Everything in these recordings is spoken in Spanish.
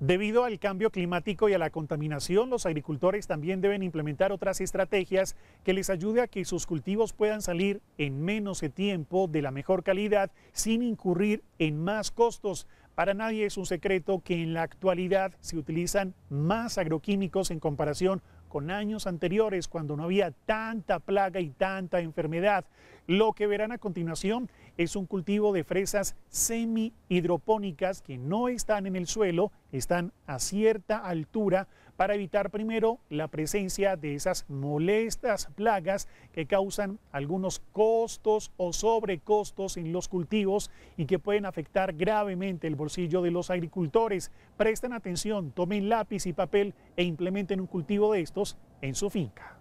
Debido al cambio climático y a la contaminación, los agricultores también deben implementar otras estrategias que les ayude a que sus cultivos puedan salir en menos tiempo de la mejor calidad sin incurrir en más costos. Para nadie es un secreto que en la actualidad se utilizan más agroquímicos en comparación con años anteriores cuando no había tanta plaga y tanta enfermedad. Lo que verán a continuación es un cultivo de fresas semi-hidropónicas que no están en el suelo, están a cierta altura para evitar primero la presencia de esas molestas plagas que causan algunos costos o sobrecostos en los cultivos y que pueden afectar gravemente el bolsillo de los agricultores. Presten atención, tomen lápiz y papel e implementen un cultivo de estos en su finca.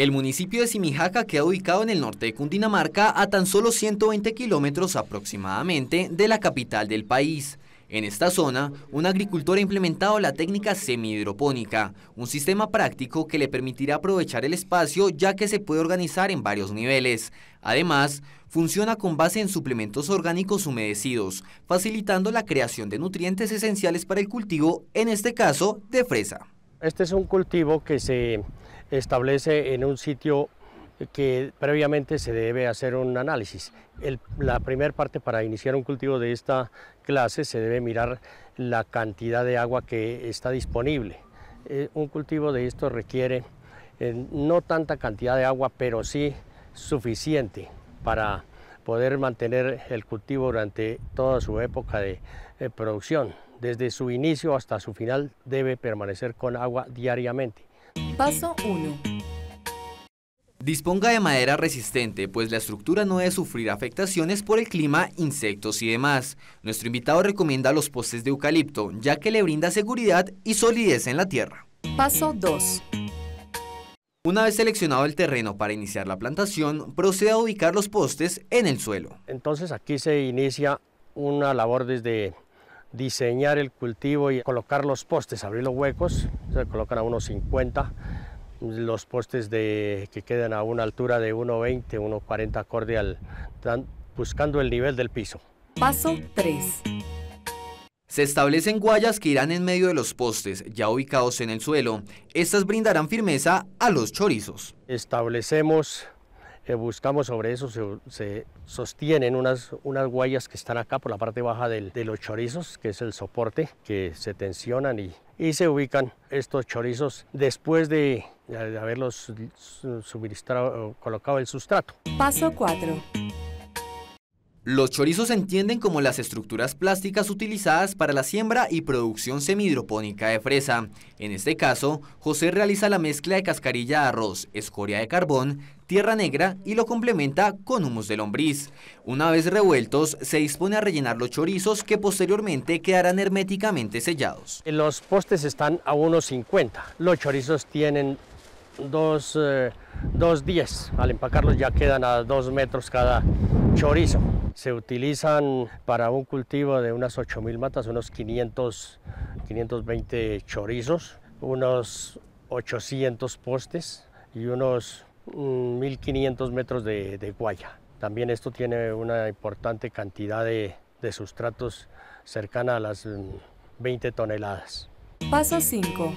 El municipio de Simijaca queda ubicado en el norte de Cundinamarca a tan solo 120 kilómetros aproximadamente de la capital del país. En esta zona, un agricultor ha implementado la técnica semi-hidropónica, un sistema práctico que le permitirá aprovechar el espacio ya que se puede organizar en varios niveles. Además, funciona con base en suplementos orgánicos humedecidos, facilitando la creación de nutrientes esenciales para el cultivo, en este caso de fresa. Este es un cultivo que se establece en un sitio que previamente se debe hacer un análisis. la primera parte para iniciar un cultivo de esta clase se debe mirar la cantidad de agua que está disponible. Eh, un cultivo de esto requiere eh, no tanta cantidad de agua, pero sí suficiente para poder mantener el cultivo durante toda su época de eh, producción. Desde su inicio hasta su final debe permanecer con agua diariamente. Paso 1. Disponga de madera resistente, pues la estructura no debe sufrir afectaciones por el clima, insectos y demás. Nuestro invitado recomienda los postes de eucalipto, ya que le brinda seguridad y solidez en la tierra. Paso 2. Una vez seleccionado el terreno para iniciar la plantación, procede a ubicar los postes en el suelo. Entonces aquí se inicia una labor desde diseñar el cultivo y colocar los postes, abrir los huecos, se colocan a unos 50, los postes de, que quedan a una altura de 1,20, 1,40 acorde al, buscando el nivel del piso. Paso 3. Se establecen guayas que irán en medio de los postes, ya ubicados en el suelo. Estas brindarán firmeza a los chorizos. Establecemos eh, buscamos sobre eso se, sostienen unas, unas guayas que están acá por la parte baja del, de los chorizos, que es el soporte, que se tensionan y, y se ubican estos chorizos después de, haberlos suministrado, colocado el sustrato. Paso 4. Los chorizos se entienden como las estructuras plásticas utilizadas para la siembra y producción semihidropónica de fresa. En este caso, José realiza la mezcla de cascarilla de arroz, escoria de carbón, tierra negra y lo complementa con humus de lombriz. Una vez revueltos, se dispone a rellenar los chorizos que posteriormente quedarán herméticamente sellados. Los postes están a unos 1,50. Los chorizos tienen 2,10. Eh, días, al empacarlos ya quedan a 2 metros cada chorizo. Se utilizan para un cultivo de unas 8.000 matas, unos 500, 520 chorizos, unos 800 postes y unos 1.500 mm, metros de, guaya. También esto tiene una importante cantidad de, de sustratos cercana a las 20 mm, toneladas. Paso 5.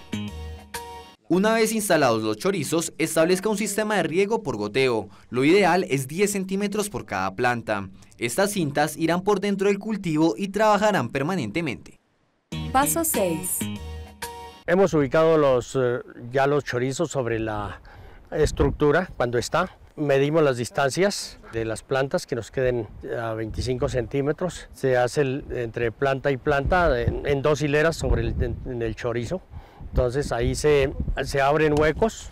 Una vez instalados los chorizos, establezca un sistema de riego por goteo. Lo ideal es 10 centímetros por cada planta. Estas cintas irán por dentro del cultivo y trabajarán permanentemente. Paso 6. Hemos ubicado los, eh, ya los chorizos sobre la estructura cuando está medimos las distancias de las plantas que nos queden eh, a 25 centímetros. Se hace entre planta y planta en, dos hileras sobre el, chorizo. Entonces ahí se, se abren huecos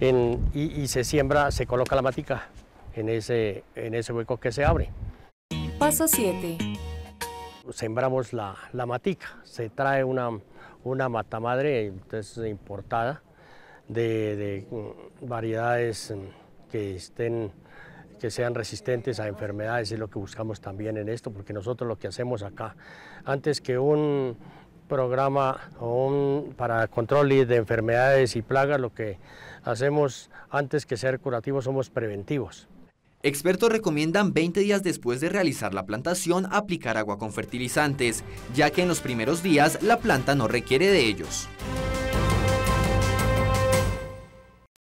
y, se siembra, se coloca la matica en ese, en ese hueco que se abre. Paso 7. Sembramos la, matica. Se trae una, una matamadre entonces, importada de mm, variedades mm, que estén que sean resistentes a enfermedades es lo que buscamos también en esto, porque nosotros lo que hacemos acá, antes que un programa para control de enfermedades y plagas, lo que hacemos antes que ser curativos somos preventivos. Expertos recomiendan 20 días después de realizar la plantación aplicar agua con fertilizantes, ya que en los primeros días la planta no requiere de ellos.